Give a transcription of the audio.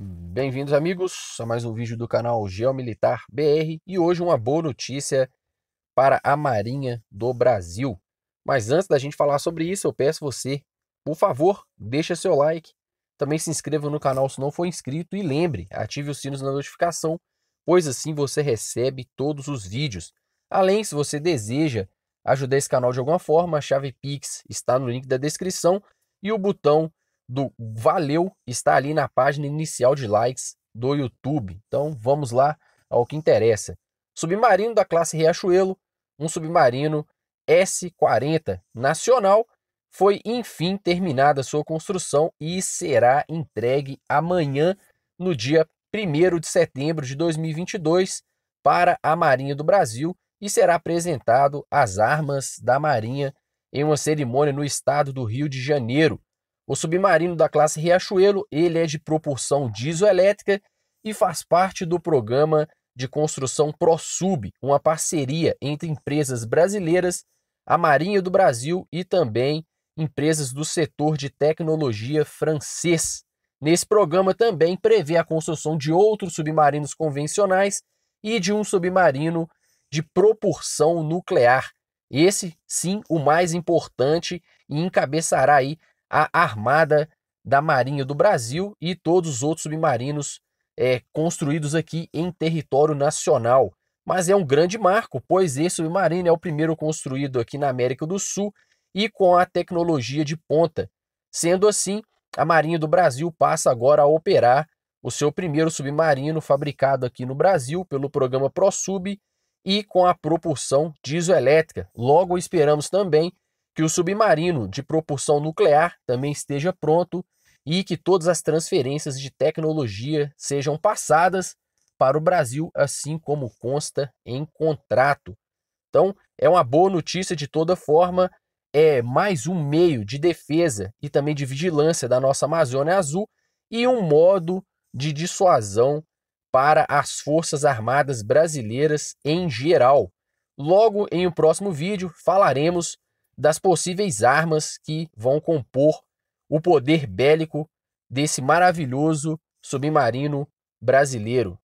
Bem-vindos, amigos, a mais um vídeo do canal Geomilitar BR e hoje uma boa notícia para a Marinha do Brasil. Mas antes da gente falar sobre isso, eu peço você, por favor, deixa seu like, também se inscreva no canal se não for inscrito e lembre, ative os sinos na notificação, pois assim você recebe todos os vídeos. Além, se você deseja ajudar esse canal de alguma forma, a chave Pix está no link da descrição e o botão do valeu está ali na página inicial de likes do YouTube. Então vamos lá ao que interessa. Submarino da classe Riachuelo, um submarino S-40 nacional, foi enfim terminada sua construção e será entregue amanhã, no dia 1 de setembro de 2022, para a Marinha do Brasil e será apresentado às armas da Marinha em uma cerimônia no estado do Rio de Janeiro. O submarino da classe Riachuelo, ele é de proporção dieselétrica e faz parte do programa de construção ProSub, uma parceria entre empresas brasileiras, a Marinha do Brasil e também empresas do setor de tecnologia francês. Nesse programa também prevê a construção de outros submarinos convencionais e de um submarino de proporção nuclear. Esse, sim, o mais importante e encabeçará aí a Armada da Marinha do Brasil e todos os outros submarinos é, construídos aqui em território nacional. Mas é um grande marco, pois esse submarino é o primeiro construído aqui na América do Sul e com a tecnologia de ponta. Sendo assim, a Marinha do Brasil passa agora a operar o seu primeiro submarino fabricado aqui no Brasil pelo programa ProSub e com a propulsão dieselétrica. Logo esperamos também que o submarino de propulsão nuclear também esteja pronto e que todas as transferências de tecnologia sejam passadas para o Brasil, assim como consta em contrato. Então, é uma boa notícia de toda forma, é mais um meio de defesa e também de vigilância da nossa Amazônia Azul e um modo de dissuasão para as Forças Armadas Brasileiras em geral. Logo em um próximo vídeo falaremos das possíveis armas que vão compor o poder bélico desse maravilhoso submarino brasileiro.